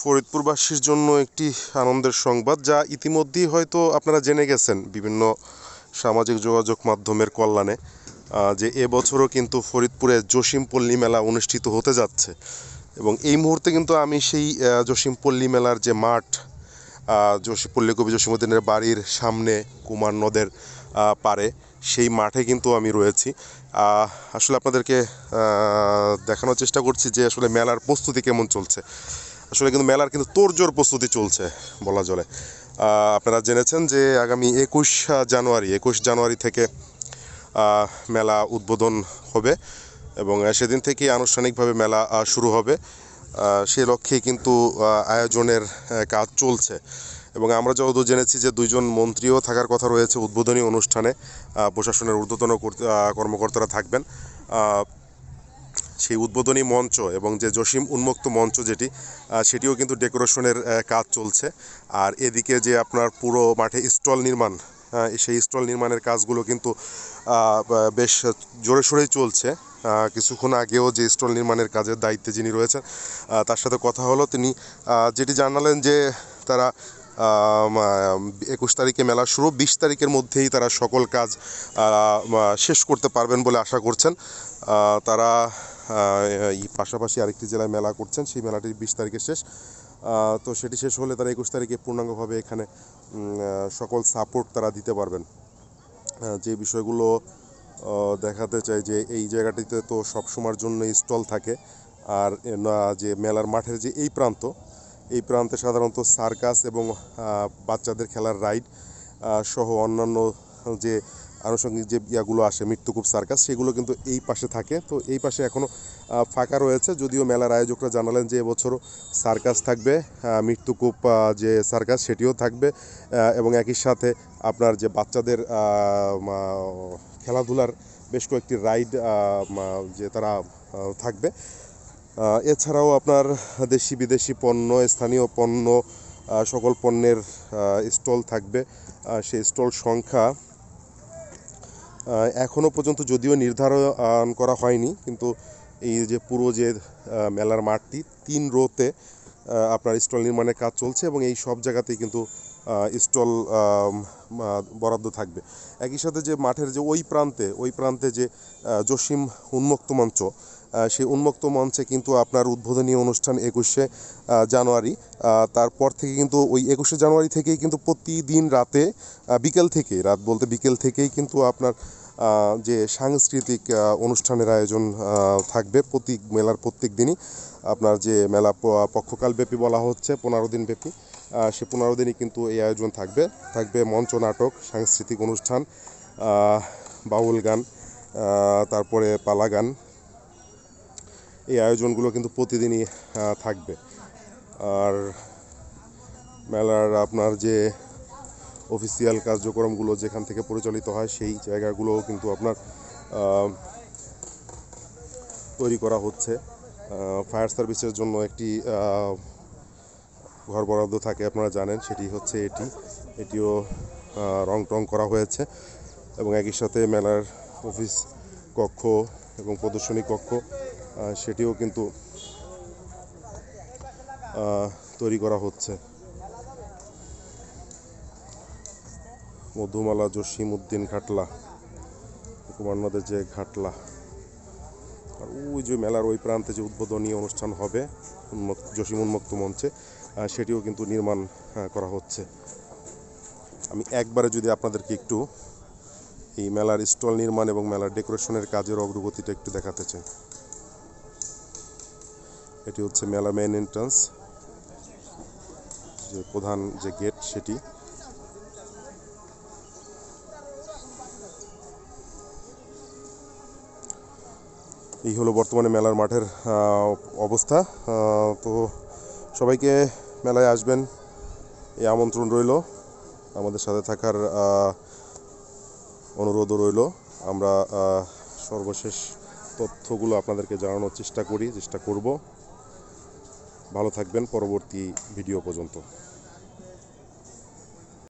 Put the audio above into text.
ফরিদপুরবাসীর জন্য একটি আনন্দের সংবাদ যা ইতিমধ্যেই হয়তো আপনারা জেনে গেছেন বিভিন্ন সামাজিক যোগাযোগ মাধ্যমের কল্যাণে যে এবছরও কিন্তু ফরিদপুরে জসিমপল্লী মেলা অনুষ্ঠিত হতে যাচ্ছে এবং এই মুহূর্তে কিন্তু আমি সেই জসিমপল্লী মেলার যে মাঠ জসিপল্লী কবি জসীমউদ্দিনের বাড়ির সামনে কুমার নদের পারে সেই মাঠে কিন্তু আমি রয়েছি আসলে আপনাদেরকে দেখানোর চেষ্টা করছি যে আসলে মেলার প্রস্তুতি কেমন চলছে আসলে কিন্তু মেলার কিন্তু তোরজোর প্রস্তুতি চলছে বলা চলে আপনারা জেনেছেন যে আগামী একুশ জানুয়ারি একুশ জানুয়ারি থেকে মেলা উদ্বোধন হবে এবং সেদিন থেকে আনুষ্ঠানিকভাবে মেলা শুরু হবে সে লক্ষ্যে কিন্তু আয়োজনের কাজ চলছে এবং আমরা যতদূর জেনেছি যে দুইজন মন্ত্রীও থাকার কথা রয়েছে উদ্বোধনী অনুষ্ঠানে প্রশাসনের ঊর্ধ্বতন কর্মকর্তারা থাকবেন সেই উদ্বোধনী মঞ্চ এবং যে জসিম উন্মুক্ত মঞ্চ যেটি সেটিও কিন্তু ডেকোরেশনের কাজ চলছে আর এদিকে যে আপনার পুরো মাঠে স্টল নির্মাণ সেই স্টল নির্মাণের কাজগুলো কিন্তু বেশ জোরে সোরেই চলছে কিছুক্ষণ আগেও যে স্টল নির্মাণের কাজের দায়িত্বে যিনি রয়েছেন তার সাথে কথা হলো তিনি যেটি জানালেন যে তারা একুশ তারিখে মেলা শুরু বিশ তারিখের মধ্যেই তারা সকল কাজ শেষ করতে পারবেন বলে আশা করছেন তারা পাশাপাশি আরেকটি জেলায় মেলা করছেন সেই মেলাটি বিশ তারিখে শেষ তো সেটি শেষ হলে তারা একুশ তারিখে পূর্ণাঙ্গভাবে এখানে সকল সাপোর্ট তারা দিতে পারবেন যে বিষয়গুলো দেখাতে চাই যে এই জায়গাটিতে তো সবসময়ের জন্য স্টল থাকে আর যে মেলার মাঠের যে এই প্রান্ত এই প্রান্তে সাধারণত সার্কাস এবং বাচ্চাদের খেলার রাইড সহ অন্যান্য যে আনুষঙ্গিক যে ইয়াগুলো আসে মৃত্যুকূপ সার্কাস সেগুলো কিন্তু এই পাশে থাকে তো এই পাশে এখনও ফাঁকা রয়েছে যদিও মেলার আয়োজকরা জানালেন যে এবছর সার্কাস থাকবে মৃত্যুকূপ যে সার্কাস সেটিও থাকবে এবং একই সাথে আপনার যে বাচ্চাদের খেলাধুলার বেশ কয়েকটি রাইড যে তারা থাকবে এছাড়াও আপনার দেশি বিদেশি পণ্য স্থানীয় পণ্য সকল পণ্যের স্টল থাকবে সেই স্টল সংখ্যা এখনও পর্যন্ত যদিও নির্ধারণ করা হয়নি কিন্তু এই যে পুরো যে মেলার মাঠটি তিন রোতে আপনার স্টল নির্মাণের কাজ চলছে এবং এই সব জায়গাতেই কিন্তু স্টল বরাদ্দ থাকবে একই সাথে যে মাঠের যে ওই প্রান্তে ওই প্রান্তে যে জসিম উন্মুক্ত মঞ্চ সেই উন্মুক্ত মঞ্চে কিন্তু আপনার উদ্বোধনী অনুষ্ঠান একুশে জানুয়ারি তারপর থেকে কিন্তু ওই একুশে জানুয়ারি থেকেই কিন্তু প্রতিদিন রাতে বিকেল থেকে রাত বলতে বিকেল থেকেই কিন্তু আপনার যে সাংস্কৃতিক অনুষ্ঠানের আয়োজন থাকবে প্রতি মেলার প্রত্যেক দিনই আপনার যে মেলা পক্ষকালব্যাপী বলা হচ্ছে পনেরো দিনব্যাপী সে পনেরো দিনই কিন্তু এই আয়োজন থাকবে থাকবে মঞ্চ নাটক সাংস্কৃতিক অনুষ্ঠান বাউল গান তারপরে পালা গান এই আয়োজনগুলো কিন্তু প্রতিদিনই থাকবে আর মেলার আপনার যে অফিসিয়াল কার্যক্রমগুলো যেখান থেকে পরিচালিত হয় সেই জায়গাগুলো কিন্তু আপনার তৈরি করা হচ্ছে ফায়ার সার্ভিসের জন্য একটি ঘর বরাদ্দ থাকে আপনারা জানেন সেটি হচ্ছে এটি এটিও রং টং করা হয়েছে এবং একই সাথে মেলার অফিস কক্ষ এবং প্রদর্শনী কক্ষ সেটিও কিন্তু তৈরি করা হচ্ছে মধুমালা জসিম উদ্দিন ঘাটলা কুমারনদের যে ঘাটলা আর ওই যে মেলার ওই প্রান্তে যে উদ্বোধনী অনুষ্ঠান হবে উন্মুক্ত জসিম উন্মুক্ত মঞ্চে সেটিও কিন্তু নির্মাণ করা হচ্ছে আমি একবারে যদি আপনাদেরকে একটু এই মেলার স্টল নির্মাণ এবং মেলার ডেকোরেশনের কাজের অগ্রগতিটা একটু দেখাতে চাই এটি হচ্ছে মেলা মেন এন্ট্রান্স যে প্রধান যে গেট সেটি এই হলো বর্তমানে মেলার মাঠের অবস্থা তো সবাইকে মেলায় আসবেন এই আমন্ত্রণ রইল আমাদের সাথে থাকার অনুরোধও রইল আমরা সর্বশেষ তথ্যগুলো আপনাদেরকে জানানোর চেষ্টা করি চেষ্টা করব ভালো থাকবেন পরবর্তী ভিডিও পর্যন্ত